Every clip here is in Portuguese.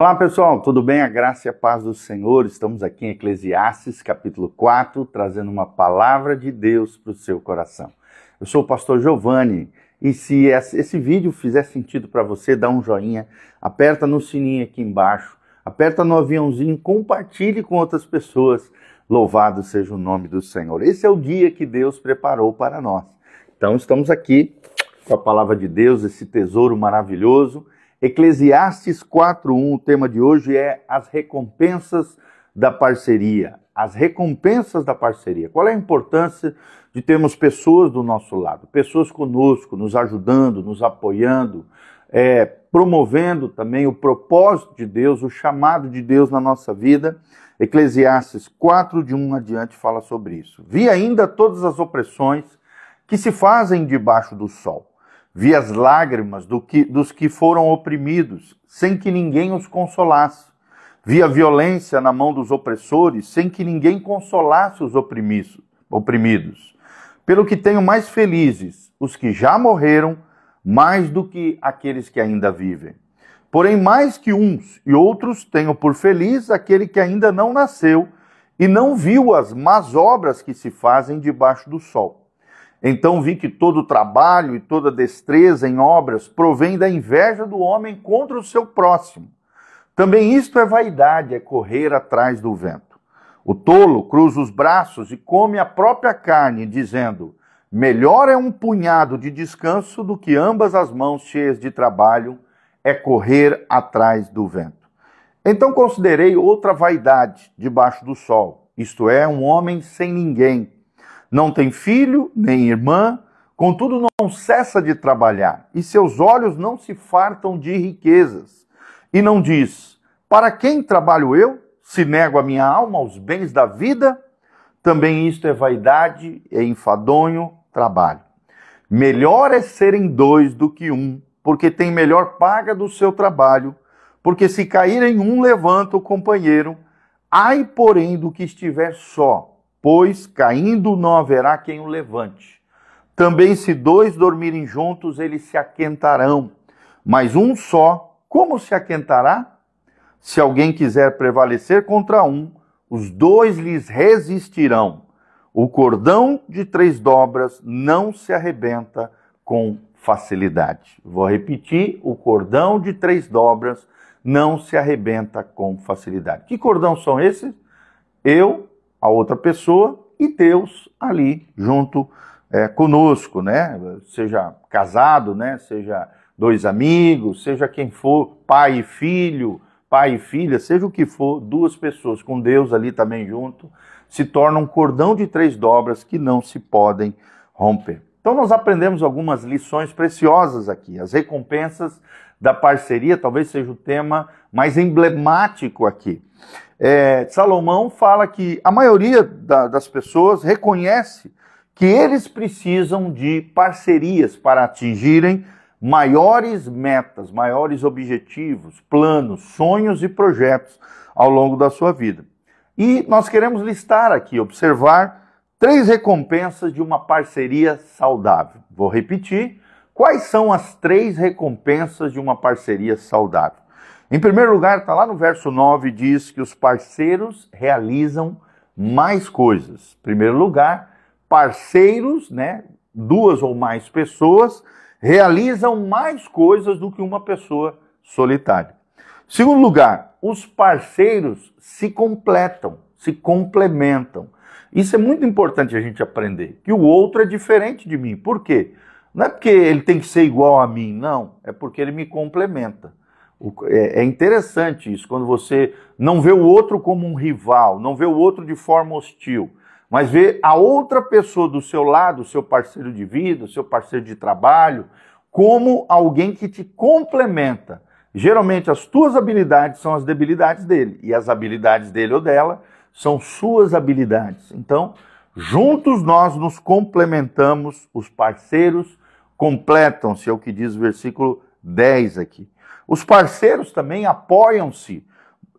Olá pessoal, tudo bem? A graça e a paz do Senhor. Estamos aqui em Eclesiastes, capítulo 4, trazendo uma palavra de Deus para o seu coração. Eu sou o pastor Giovanni e se esse vídeo fizer sentido para você, dá um joinha, aperta no sininho aqui embaixo, aperta no aviãozinho, compartilhe com outras pessoas. Louvado seja o nome do Senhor. Esse é o dia que Deus preparou para nós. Então estamos aqui com a palavra de Deus, esse tesouro maravilhoso Eclesiastes 4:1, o tema de hoje é as recompensas da parceria. As recompensas da parceria. Qual é a importância de termos pessoas do nosso lado, pessoas conosco, nos ajudando, nos apoiando, é, promovendo também o propósito de Deus, o chamado de Deus na nossa vida. Eclesiastes 4, de 1 adiante, fala sobre isso. Vi ainda todas as opressões que se fazem debaixo do sol Vi as lágrimas do que, dos que foram oprimidos, sem que ninguém os consolasse. Vi a violência na mão dos opressores, sem que ninguém consolasse os oprimidos. Pelo que tenho mais felizes os que já morreram, mais do que aqueles que ainda vivem. Porém, mais que uns e outros, tenho por feliz aquele que ainda não nasceu e não viu as más obras que se fazem debaixo do sol. Então vi que todo trabalho e toda destreza em obras provém da inveja do homem contra o seu próximo. Também isto é vaidade, é correr atrás do vento. O tolo cruza os braços e come a própria carne, dizendo: Melhor é um punhado de descanso do que ambas as mãos cheias de trabalho, é correr atrás do vento. Então considerei outra vaidade debaixo do sol, isto é, um homem sem ninguém não tem filho, nem irmã, contudo não cessa de trabalhar, e seus olhos não se fartam de riquezas. E não diz: Para quem trabalho eu, se nego a minha alma aos bens da vida? Também isto é vaidade e é enfadonho trabalho. Melhor é serem dois do que um, porque tem melhor paga do seu trabalho. Porque se cair em um, levanta o companheiro. Ai, porém, do que estiver só pois caindo não haverá quem o levante. Também se dois dormirem juntos, eles se aquentarão, mas um só, como se aquentará? Se alguém quiser prevalecer contra um, os dois lhes resistirão. O cordão de três dobras não se arrebenta com facilidade. Vou repetir: o cordão de três dobras não se arrebenta com facilidade. Que cordão são esses? Eu a outra pessoa e Deus ali junto é, conosco, né? Seja casado, né? Seja dois amigos, seja quem for, pai e filho, pai e filha, seja o que for, duas pessoas com Deus ali também junto, se torna um cordão de três dobras que não se podem romper. Então, nós aprendemos algumas lições preciosas aqui. As recompensas da parceria talvez seja o tema mais emblemático aqui. É, Salomão fala que a maioria da, das pessoas reconhece que eles precisam de parcerias para atingirem maiores metas, maiores objetivos, planos, sonhos e projetos ao longo da sua vida. E nós queremos listar aqui, observar Três recompensas de uma parceria saudável. Vou repetir. Quais são as três recompensas de uma parceria saudável? Em primeiro lugar, está lá no verso 9, diz que os parceiros realizam mais coisas. Em primeiro lugar, parceiros, né, duas ou mais pessoas, realizam mais coisas do que uma pessoa solitária. Segundo lugar, os parceiros se completam, se complementam. Isso é muito importante a gente aprender, que o outro é diferente de mim. Por quê? Não é porque ele tem que ser igual a mim, não. É porque ele me complementa. É, é interessante isso, quando você não vê o outro como um rival, não vê o outro de forma hostil, mas vê a outra pessoa do seu lado, seu parceiro de vida, seu parceiro de trabalho, como alguém que te complementa. Geralmente as tuas habilidades são as debilidades dele, e as habilidades dele ou dela são suas habilidades. Então, juntos nós nos complementamos, os parceiros completam-se, é o que diz o versículo 10 aqui. Os parceiros também apoiam-se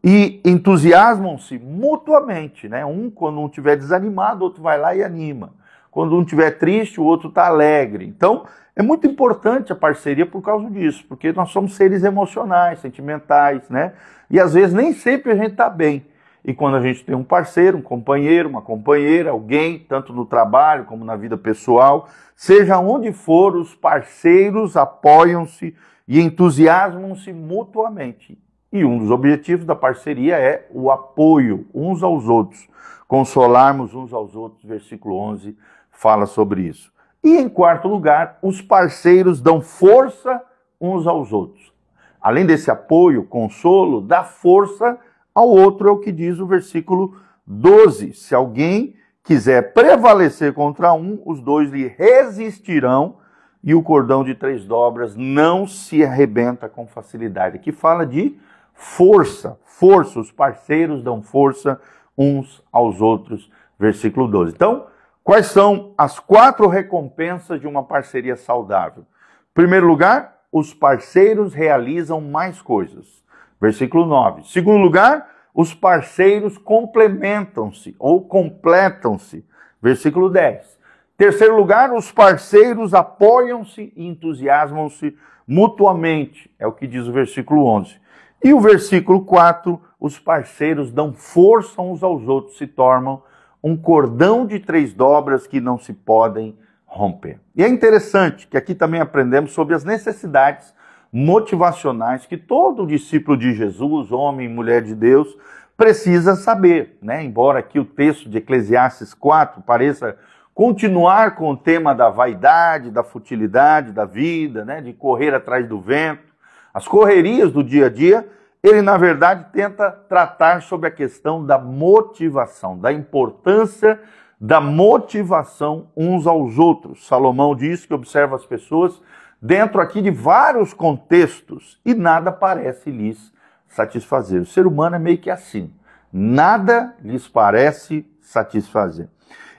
e entusiasmam-se mutuamente, né? Um quando um tiver desanimado, o outro vai lá e anima. Quando um tiver triste, o outro está alegre. Então, é muito importante a parceria por causa disso, porque nós somos seres emocionais, sentimentais, né? E às vezes nem sempre a gente está bem. E quando a gente tem um parceiro, um companheiro, uma companheira, alguém, tanto no trabalho como na vida pessoal, seja onde for, os parceiros apoiam-se e entusiasmam-se mutuamente. E um dos objetivos da parceria é o apoio uns aos outros, consolarmos uns aos outros. Versículo 11 fala sobre isso. E em quarto lugar, os parceiros dão força uns aos outros. Além desse apoio, consolo, dá força ao outro é o que diz o versículo 12. Se alguém quiser prevalecer contra um, os dois lhe resistirão e o cordão de três dobras não se arrebenta com facilidade. Aqui fala de força, força, os parceiros dão força uns aos outros. Versículo 12. Então, quais são as quatro recompensas de uma parceria saudável? Em primeiro lugar, os parceiros realizam mais coisas versículo 9. Segundo lugar, os parceiros complementam-se ou completam-se, versículo 10. Terceiro lugar, os parceiros apoiam-se e entusiasmam-se mutuamente, é o que diz o versículo 11. E o versículo 4, os parceiros dão força uns aos outros, se tornam um cordão de três dobras que não se podem romper. E é interessante que aqui também aprendemos sobre as necessidades motivacionais que todo discípulo de Jesus, homem e mulher de Deus, precisa saber. Né? Embora aqui o texto de Eclesiastes 4 pareça continuar com o tema da vaidade, da futilidade da vida, né? de correr atrás do vento, as correrias do dia a dia, ele na verdade tenta tratar sobre a questão da motivação, da importância da motivação uns aos outros. Salomão diz que observa as pessoas dentro aqui de vários contextos e nada parece lhes satisfazer. O ser humano é meio que assim. Nada lhes parece satisfazer.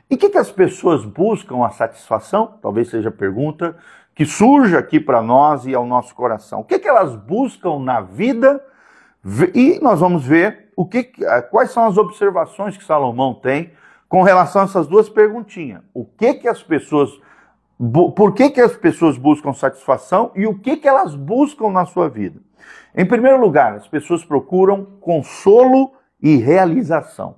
E o que, que as pessoas buscam a satisfação? Talvez seja a pergunta que surge aqui para nós e ao nosso coração. O que, que elas buscam na vida? E nós vamos ver o que, quais são as observações que Salomão tem com relação a essas duas perguntinhas. O que, que as pessoas buscam? por que, que as pessoas buscam satisfação e o que, que elas buscam na sua vida. Em primeiro lugar, as pessoas procuram consolo e realização.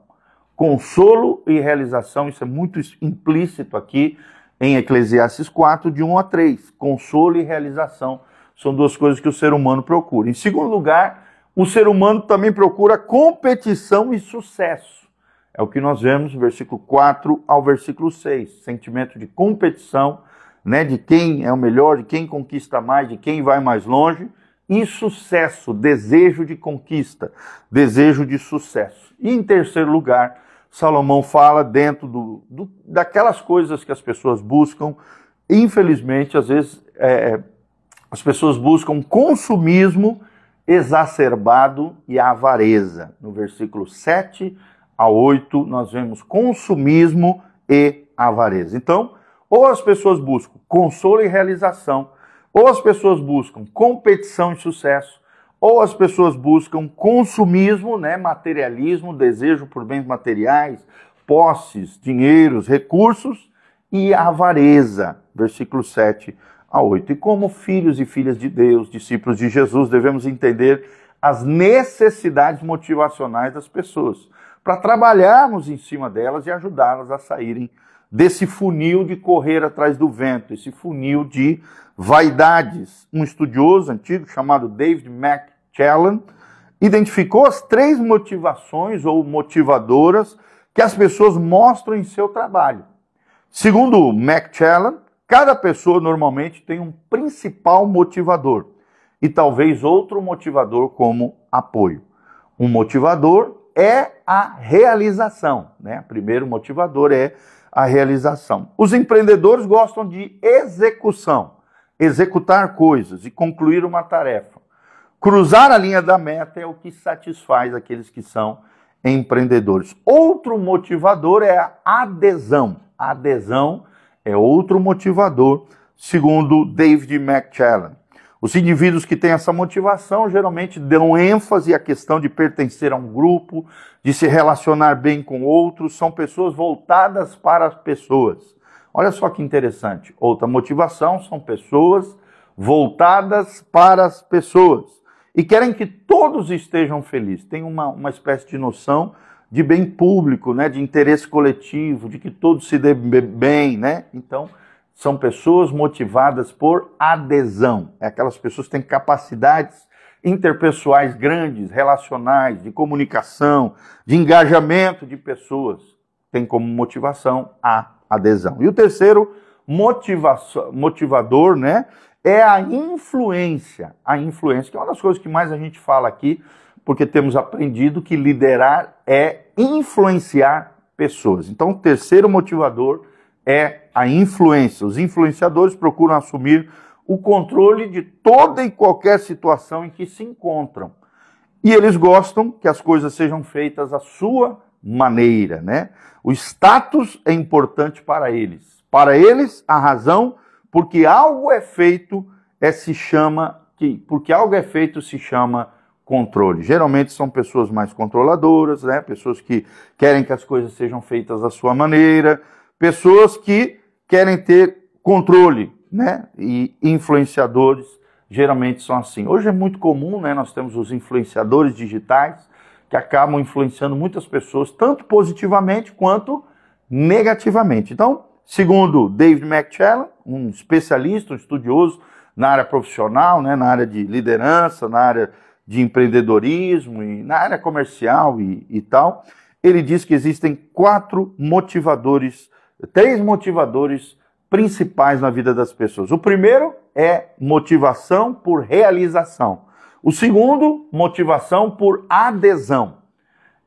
Consolo e realização, isso é muito implícito aqui em Eclesiastes 4, de 1 a 3. Consolo e realização são duas coisas que o ser humano procura. Em segundo lugar, o ser humano também procura competição e sucesso. É o que nós vemos no versículo 4 ao versículo 6. Sentimento de competição né, de quem é o melhor, de quem conquista mais, de quem vai mais longe, e sucesso, desejo de conquista, desejo de sucesso. E em terceiro lugar, Salomão fala dentro do, do daquelas coisas que as pessoas buscam. Infelizmente, às vezes é, é as pessoas buscam consumismo exacerbado e avareza. No versículo 7 a 8, nós vemos consumismo e avareza. Então, ou as pessoas buscam consolo e realização, ou as pessoas buscam competição e sucesso, ou as pessoas buscam consumismo, né, materialismo, desejo por bens materiais, posses, dinheiros, recursos e avareza. Versículo 7 a 8. E como filhos e filhas de Deus, discípulos de Jesus, devemos entender as necessidades motivacionais das pessoas, para trabalharmos em cima delas e ajudá-las a saírem desse funil de correr atrás do vento, esse funil de vaidades. Um estudioso antigo chamado David McChallan identificou as três motivações ou motivadoras que as pessoas mostram em seu trabalho. Segundo McChallan, cada pessoa normalmente tem um principal motivador e talvez outro motivador como apoio. Um motivador é a realização, né? primeiro motivador é a realização. Os empreendedores gostam de execução, executar coisas e concluir uma tarefa. Cruzar a linha da meta é o que satisfaz aqueles que são empreendedores. Outro motivador é a adesão. A adesão é outro motivador, segundo David McChallan. Os indivíduos que têm essa motivação geralmente dão ênfase à questão de pertencer a um grupo, de se relacionar bem com outros, são pessoas voltadas para as pessoas. Olha só que interessante. Outra motivação são pessoas voltadas para as pessoas e querem que todos estejam felizes. Tem uma, uma espécie de noção de bem público, né, de interesse coletivo, de que todos se dêem bem, né? Então, são pessoas motivadas por adesão. É aquelas pessoas que têm capacidades interpessoais grandes, relacionais, de comunicação, de engajamento de pessoas. Tem como motivação a adesão. E o terceiro motiva motivador, né, é a influência. A influência, que é uma das coisas que mais a gente fala aqui, porque temos aprendido que liderar é influenciar pessoas. Então, o terceiro motivador é a influência. Os influenciadores procuram assumir o controle de toda e qualquer situação em que se encontram. E eles gostam que as coisas sejam feitas à sua maneira, né? O status é importante para eles. Para eles, a razão porque algo é feito é se chama que porque algo é feito se chama controle. Geralmente são pessoas mais controladoras, né? Pessoas que querem que as coisas sejam feitas à sua maneira, pessoas que querem ter controle, né? E influenciadores geralmente são assim. Hoje é muito comum, né? Nós temos os influenciadores digitais que acabam influenciando muitas pessoas, tanto positivamente quanto negativamente. Então, segundo David McChallan, um especialista, um estudioso na área profissional, né, na área de liderança, na área de empreendedorismo e na área comercial e, e tal, ele diz que existem quatro motivadores três motivadores principais na vida das pessoas. O primeiro é motivação por realização. O segundo, motivação por adesão.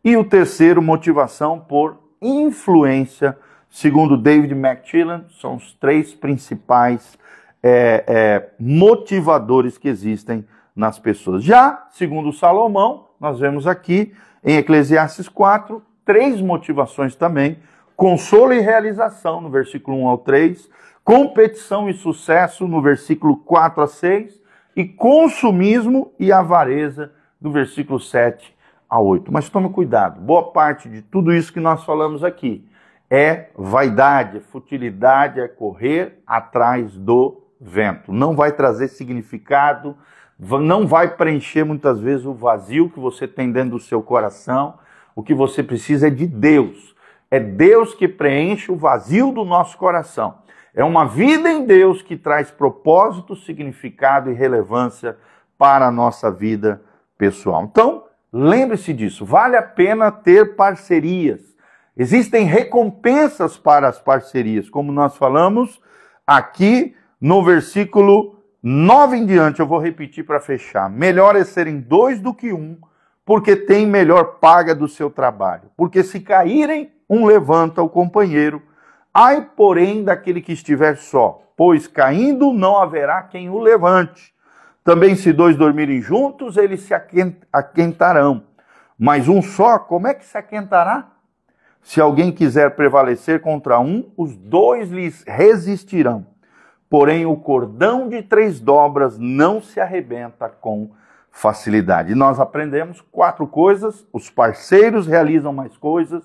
E o terceiro, motivação por influência. Segundo David McChillan, são os três principais é, é, motivadores que existem nas pessoas. Já, segundo Salomão, nós vemos aqui em Eclesiastes 4, três motivações também consolo e realização, no versículo 1 ao 3, competição e sucesso, no versículo 4 a 6, e consumismo e avareza, no versículo 7 a 8. Mas tome cuidado, boa parte de tudo isso que nós falamos aqui é vaidade, é futilidade, é correr atrás do vento. Não vai trazer significado, não vai preencher muitas vezes o vazio que você tem dentro do seu coração. O que você precisa é de Deus. É Deus que preenche o vazio do nosso coração. É uma vida em Deus que traz propósito, significado e relevância para a nossa vida pessoal. Então, lembre-se disso. Vale a pena ter parcerias. Existem recompensas para as parcerias, como nós falamos aqui no versículo 9 em diante. Eu vou repetir para fechar. Melhor é serem dois do que um porque tem melhor paga do seu trabalho. Porque se caírem, um levanta o companheiro. Ai, porém, daquele que estiver só, pois caindo não haverá quem o levante. Também se dois dormirem juntos, eles se aquentarão. Mas um só, como é que se aquentará? Se alguém quiser prevalecer contra um, os dois lhes resistirão. Porém, o cordão de três dobras não se arrebenta com facilidade. nós aprendemos quatro coisas: os parceiros realizam mais coisas,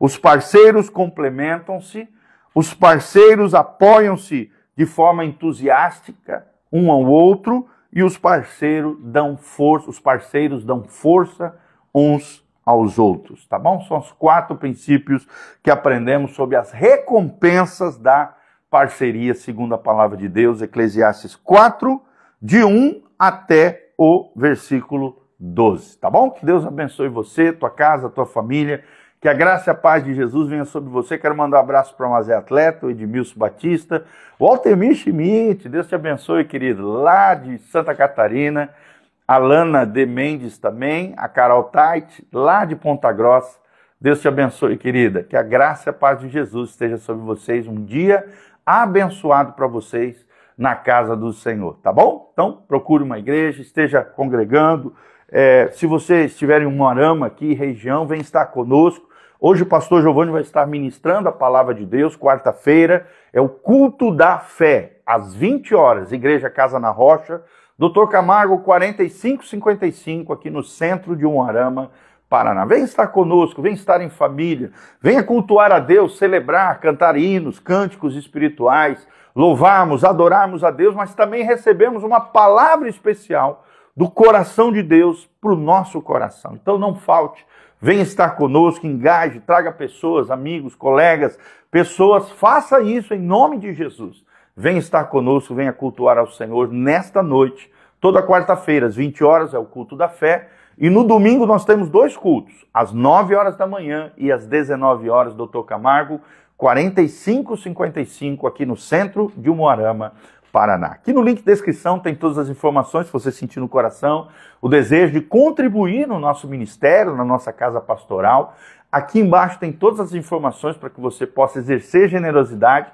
os parceiros complementam-se, os parceiros apoiam-se de forma entusiástica um ao outro e os parceiros dão força, os parceiros dão força uns aos outros, tá bom? São os quatro princípios que aprendemos sobre as recompensas da parceria, segundo a palavra de Deus, Eclesiastes 4, de 1 até o versículo 12, tá bom? Que Deus abençoe você, tua casa, tua família. Que a graça e a paz de Jesus venha sobre você. Quero mandar um abraço para o Mazé Atleta, o Edmilson Batista, o Altemir Schmidt. Deus te abençoe, querido. Lá de Santa Catarina. A Lana de Mendes também. A Carol Tait, lá de Ponta Grossa. Deus te abençoe, querida. Que a graça e a paz de Jesus esteja sobre vocês. Um dia abençoado para vocês na casa do Senhor, tá bom? Então, procure uma igreja, esteja congregando. É, se você estiver em um aqui, região, vem estar conosco. Hoje o pastor Giovanni vai estar ministrando a palavra de Deus, quarta-feira. É o culto da fé, às 20 horas, Igreja Casa na Rocha, Doutor Camargo 4555, aqui no centro de Umuarama. Paraná. Vem estar conosco, vem estar em família, venha cultuar a Deus, celebrar, cantar hinos, cânticos espirituais, louvarmos, adorarmos a Deus, mas também recebemos uma palavra especial do coração de Deus para o nosso coração. Então não falte, venha estar conosco, engaje, traga pessoas, amigos, colegas, pessoas, faça isso em nome de Jesus. Venha estar conosco, venha cultuar ao Senhor nesta noite. Toda quarta-feira, às 20 horas, é o culto da fé e no domingo nós temos dois cultos, às 9 horas da manhã e às 19 horas, Dr. Camargo, 4555, aqui no centro de Umuarama, Paraná. Aqui no link de descrição tem todas as informações, se você sentir no coração o desejo de contribuir no nosso ministério, na nossa casa pastoral. Aqui embaixo tem todas as informações para que você possa exercer generosidade.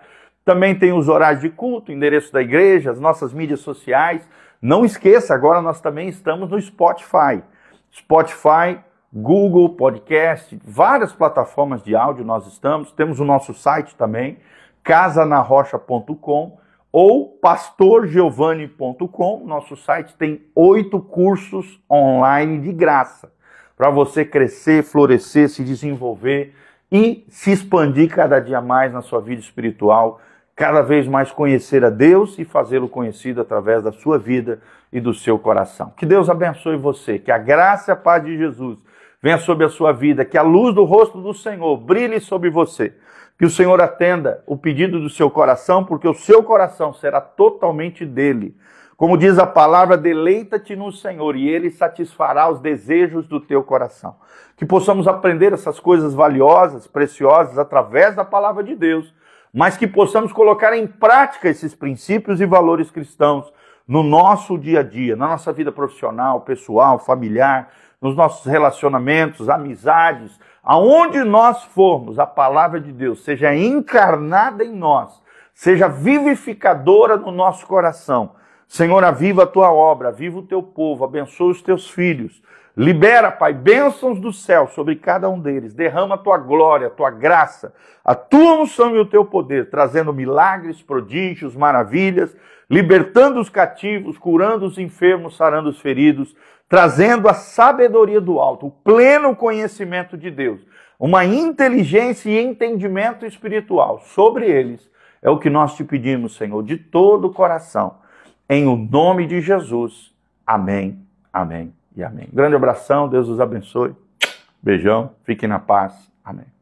Também tem os horários de culto, endereço da igreja, as nossas mídias sociais. Não esqueça, agora nós também estamos no Spotify. Spotify, Google Podcast, várias plataformas de áudio nós estamos. Temos o nosso site também, casanarrocha.com ou pastorgiovani.com. Nosso site tem oito cursos online de graça para você crescer, florescer, se desenvolver e se expandir cada dia mais na sua vida espiritual cada vez mais conhecer a Deus e fazê-lo conhecido através da sua vida e do seu coração. Que Deus abençoe você, que a graça e a paz de Jesus venha sobre a sua vida, que a luz do rosto do Senhor brilhe sobre você, que o Senhor atenda o pedido do seu coração, porque o seu coração será totalmente dele. Como diz a palavra, deleita-te no Senhor e ele satisfará os desejos do teu coração. Que possamos aprender essas coisas valiosas, preciosas através da palavra de Deus mas que possamos colocar em prática esses princípios e valores cristãos no nosso dia a dia, na nossa vida profissional, pessoal, familiar, nos nossos relacionamentos, amizades, aonde nós formos, a palavra de Deus seja encarnada em nós, seja vivificadora no nosso coração. Senhor, aviva a tua obra, aviva o teu povo, abençoa os teus filhos. Libera, Pai, bênçãos do céu sobre cada um deles. Derrama a tua glória, a tua graça, a tua unção e o teu poder, trazendo milagres, prodígios, maravilhas, libertando os cativos, curando os enfermos, sarando os feridos, trazendo a sabedoria do alto, o pleno conhecimento de Deus, uma inteligência e entendimento espiritual sobre eles. É o que nós te pedimos, Senhor, de todo o coração. Em o nome de Jesus. Amém. Amém e amém. grande abração, Deus os abençoe. Beijão, fiquem na paz. Amém.